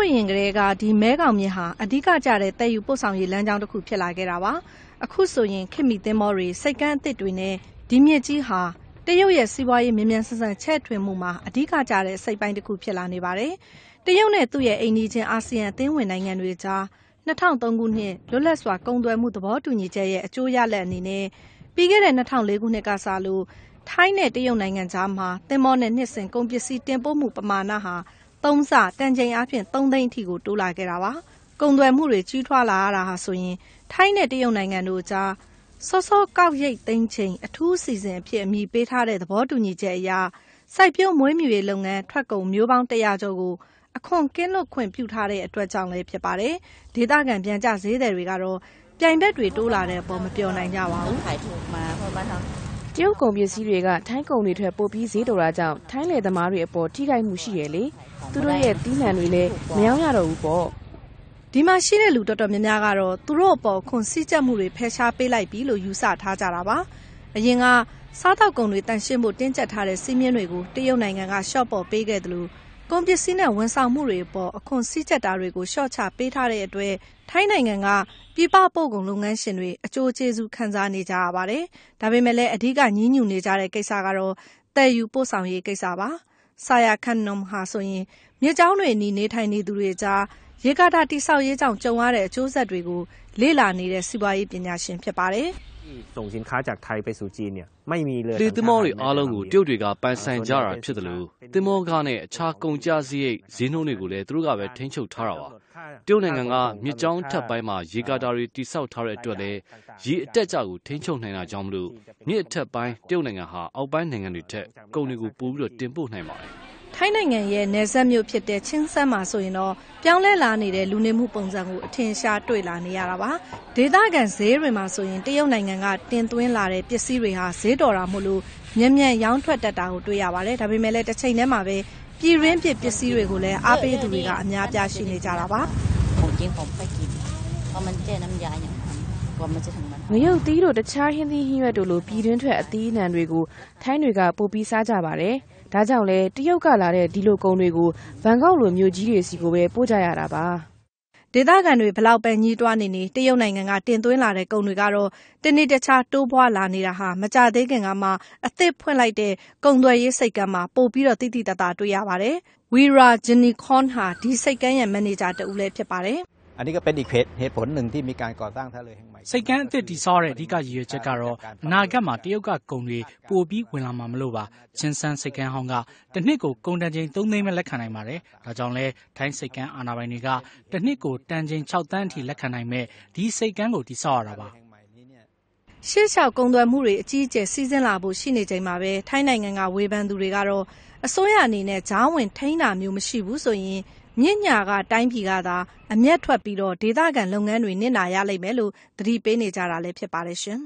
ဝရင်ကလေးကဒီမဲခေါင်မြစ်ဟာအဓိကကျတဲ့တည်ယူပို့ဆောင်ရေးလမ်းကြောင်းတစ်ခုဖြစ်လာခဲ့တာပါအခုဆိုရင်ခေတ်မီသင်းမောတွေစိတ်ကန်းအစ်စ်တွေနဲ့ဒီမြစ်ကြီးဟာတရုတ်ရဲ့စီးပွားရေးမြ мян ဆန်ဆန်ချဲ့ထွင်မှုမှာအဓိကကျတဲ့စိတ်ပိုင်းတစ်ခုဖြစ်လာနေပါတယ်တရုတ်နဲ့သူ့ရဲ့အိမ်နီးချင်းအာဆီယံအသင်းဝင်နိုင်ငံတွေကြား2003ခုနှစ်လွတ်လပ်စွာကုန်သွယ်မှုသဘောတူညီချက်ရဲ့အကျိုးရလဒ်အနေနဲ့ပြီးခဲ့တဲ့2004ခုနှစ်ကစလို့ထိုင်းနဲ့တရုတ်နိုင်ငံကြားမှာသင်္ဘောနဲ့နှစ်စဉ်ကုန်ပစ္စည်းတင်ပို့မှုပမာဏဟာ၃ဆတန်ချိန်အားဖြင့်၃သိန်းအထိကိုတိုးလာခဲ့တာပါ။ကုန်သွယ်မှုတွေကြီးထွားလာရတာဟာဆိုရင်ထိုင်းနဲ့တရုတ်နိုင်ငံတို့အကြားစောစောကောက်ရိတ်သိမ်းချိန်အထူးအစီအစဉ်အဖြစ်အမည်ပေးထားတဲ့သဘောတူညီချက်အရစိုက်ပျိုးမွေးမြူရေးလုပ်ငန်းထွက်ကုန်မျိုးပေါင်း၁၀၀ကျော်ကိုအခွန်ကင်းလွတ်ခွင့်ပြုထားတဲ့အတွက်ကြောင့်လည်းဖြစ်ပါတယ်။ဒေသခံပျံကျဈေးသည်တွေကတော့ပြိုင်ဘက်တွေတိုးလာတဲ့အပေါ်မပျော်နိုင်ကြပါဘူး။တရုတ်ကုန်ပစ္စည်းတွေကထိုင်းကုန်တွေထက်ပိုပြီးဈေးတော်တာကြောင့်ထိုင်းလယ်သမားတွေအပေါ်ထိခိုက်မှုရှိတယ်လေ။သူတို့ရဲ့သီးနှံတွေလည်းမရောင်းရတော့ဘူးပေါ့။"ဒီမှာရှိတဲ့လူတော်တော်များများကတော့သူတို့အပေါ်အခွန်စည်းကြပ်မှုတွေဖယ်ရှားပေးလိုက်ပြီလို့ယူဆထားကြတာပါ။အရင်ကစားသောက်ကုန်တွေသန့်ရှင်းဖို့တင်းကြပ်ထားတဲ့စည်းမျဉ်းတွေကိုတရုတ်နိုင်ငံကလျှော့ပေါ့ပေးခဲ့သလိုကုန်ပစ္စည်းနဲ့ဝန်ဆောင်မှုတွေအပေါ်အခွန်စည်းကြပ်တာတွေကိုလျှော့ချပေးထားတဲ့အတွက်ထိုင်းနိုင်ငံကပြည်ပပို့ကုန်လုပ်ငန်းရှင်တွေအကျိုးကျေးဇူးခံစားနေကြရပါတယ်။ဒါပေမဲ့လည်းအဓိကညည်းညူနေကြတဲ့ကိစ္စကတော့သယ်ယူပို့ဆောင်ရေးကိစ္စပါ။ Saya Khaenom ဟာဆိုရင်မြစ်ကြောင်းတွေအနီးနေထိုင်နေသူတွေအကြားရေကာတာတည်ဆောက်ရေးကြောင့်ကြုံရတဲ့အကျိုးဆက်တွေကိုလေ့လာနေတဲ့စီးပွားရေးပညာရှင်ဖြစ်ပါတယ်။“လှေသင်္ဘောတွေအားလုံးကိုတရုတ်တွေကပိုင်ဆိုင်ကြတာဖြစ်သလိုသင်္ဘောခနဲ့အခြားကုန်ကျစရိတ်ဈေးနှုန်းတွေကိုလည်းသူတို့ကပဲထိန်းချုပ်ထားတာပါ။တရုတ်နိုင်ငံကမြစ်ကြောင်းထပ်ပိုင်းမှာရေကာတာတွေတိစောက်ထားတဲ့အတွက်လည်းရေအတက်အကျကိုထိန်းချုပ်နိုင်တာကြောင့်မလို့မြစ်အထက်ပိုင်းတရုတ်နိုင်ငံဟာအောက်ပိုင်းနိုင်ငံတွေထက်ကုန်တွေကိုပိုပြီးတော့တင်ပို့နိုင်ပါတယ်။ထိုင်းနိုင်ငံရဲ့နယ်စပ်မြို့ဖြစ်တဲ့ချင်းဆန်းမှာဆိုရင်တော့ပြောင်းလဲလာနေတဲ့လူနေမှုပုံစံကိုအထင်ရှားတွေ့လာနေရတာပါဒေသခံဈေးတွေမှာဆိုရင်တရုတ်နိုင်ငံကတင်သွင်းလာတဲ့ပစ္စည်းတွေဟာဈေးတော်တာမို့လို့မြန်မြန်ရောင်းထွက်တတ်တာကိုတွေ့ရပါတယ်။ဒါပေမဲ့လည်းတစ်ချိန်တည်းမှာပဲပြည်ရင်းပစ်ပစ္စည်းတွေကိုလည်းအားပေးသူတွေကအများအပြားရှိနေကြတာပါ။ငရုတ်သီးတို့တခြားဟင်းသီးဟင်းရွက်တို့လိုပြည်တွင်းထွက်အသီးအနှံတွေကိုထိုင်းတွေကပိုပြီးစားကြပါတယ်။ဒါကြောင့်လဲတရုတ်ကလာတဲ့ဒီလိုကုန်တွေကိုဘန်ကောက်လိုမြို့ကြီးတွေစီကိုပဲပို့ကြရတာပါ။ဒေသခံတွေဘယ်လောက်ပဲညည်းတွားနေနေတရုတ်နိုင်ငံကတင်သွင်းလာတဲ့ကုန်တွေကတော့တနေ့တခြားတိုးပွားလာနေတာဟာမကြာသေးခင်ကမှအသစ်ဖွင့်လိုက်တဲ့ကုန်သွယ်ရေးဆိပ်ကမ်းမှာပိုပြီးသိသိသာသာတွေ့ရပါတယ်။ Wira Juanikorn ဟာဒီဆိပ်ကမ်းရဲ့မန်နေဂျာတဦးလည်းဖြစ်ပါတယ်။อันนี้ก็เป็นอีกเหตุผลหนึ่งที่มีการก่อสร้างท่าเรือแห่งใหม่စိတ်ကမ်းအသစ်တည်ဆောက်တဲ့အဓိကရည်ရွယ်ချက်ကတော့အနာဂတ်မှာတရုတ်ကကုန်တွေပိုပြီးဝင်လာမှာမလို့ပါချင်းဆန်းစိတ်ကမ်းဟောင်းကတစ်နှစ်ကိုကုန်တန်ချိန်3သိန်းပဲလက်ခံနိုင်ပါတယ်ဒါကြောင့်လဲထိုင်းစိတ်ကမ်းအာဏာပိုင်တွေကတစ်နှစ်ကိုတန်ချိန်6သန်းအထိလက်ခံနိုင်မဲ့ဒီစိတ်ကမ်းကိုတည်ဆောက်ရတာပါရှေ့လျှောက်ကုန်သွယ်မှုတွေအကြီးအကျယ်စီးဆင်းလာဖို့ရှိနေချိန်မှာပဲထိုင်းနိုင်ငံကဝေဖန်သူတွေကတော့အစိုးရအနေနဲ့ဂျားဝင်ထိန်းတာမျိုးမရှိဘူးဆိုရင်မြစ်ညာကတိုင်းပြည်ကသာအမြတ်ထွက်ပြီးတော့ဒေသခံလုပ်ငန်းတွေနစ်နာရလိမ့်မယ်လို့သတိပေးနေကြတာလည်းဖြစ်ပါတယ်ရှင်